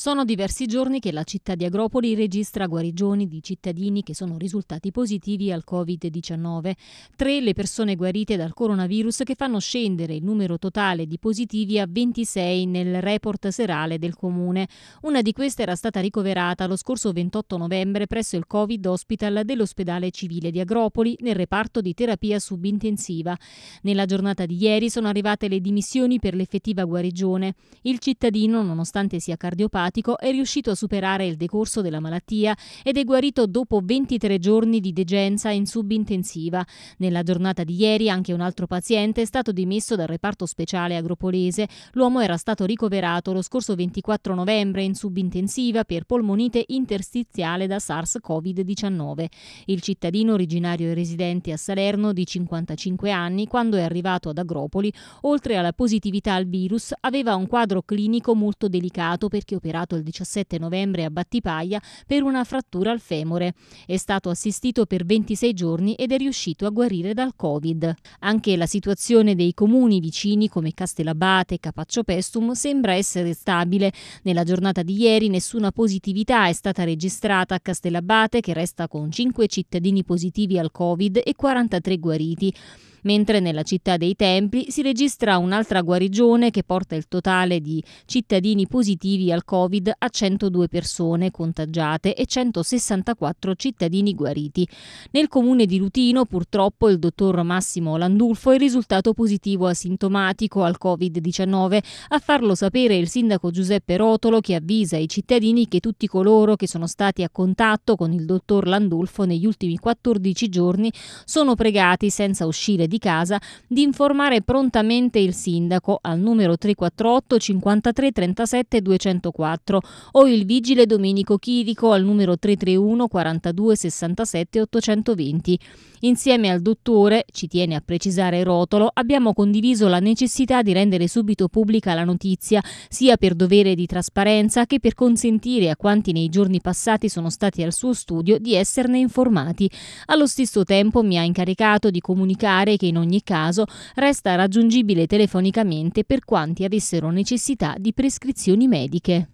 Sono diversi giorni che la città di Agropoli registra guarigioni di cittadini che sono risultati positivi al Covid-19. Tre le persone guarite dal coronavirus che fanno scendere il numero totale di positivi a 26 nel report serale del comune. Una di queste era stata ricoverata lo scorso 28 novembre presso il Covid Hospital dell'ospedale civile di Agropoli nel reparto di terapia subintensiva. Nella giornata di ieri sono arrivate le dimissioni per l'effettiva guarigione. Il cittadino, nonostante sia cardiopatico, epatico, è riuscito a superare il decorso della malattia ed è guarito dopo 23 giorni di degenza in subintensiva. Nella giornata di ieri anche un altro paziente è stato dimesso dal reparto speciale agropolese. L'uomo era stato ricoverato lo scorso 24 novembre in subintensiva per polmonite interstiziale da SARS-CoV-19. Il cittadino originario e residente a Salerno di 55 anni, quando è arrivato ad Agropoli, oltre alla positività al virus, aveva un quadro clinico molto delicato perché operava operato il 17 novembre a Battipaglia per una frattura al femore. È stato assistito per 26 giorni ed è riuscito a guarire dal Covid. Anche la situazione dei comuni vicini come Castellabate e Capaccio Pestum sembra essere stabile. Nella giornata di ieri nessuna positività è stata registrata a Castellabate che resta con 5 cittadini positivi al Covid e 43 guariti mentre nella città dei Templi si registra un'altra guarigione che porta il totale di cittadini positivi al Covid a 102 persone contagiate e 164 cittadini guariti. Nel comune di Lutino purtroppo il dottor Massimo Landulfo è risultato positivo asintomatico al Covid-19. A farlo sapere il sindaco Giuseppe Rotolo che avvisa i cittadini che tutti coloro che sono stati a contatto con il dottor Landulfo negli ultimi 14 giorni sono pregati senza uscire di casa di informare prontamente il sindaco al numero 348 53 37 204 o il vigile Domenico Chirico al numero 331 42 67 820. Insieme al dottore, ci tiene a precisare Rotolo, abbiamo condiviso la necessità di rendere subito pubblica la notizia, sia per dovere di trasparenza che per consentire a quanti nei giorni passati sono stati al suo studio di esserne informati. Allo stesso tempo mi ha incaricato di comunicare che in ogni caso resta raggiungibile telefonicamente per quanti avessero necessità di prescrizioni mediche.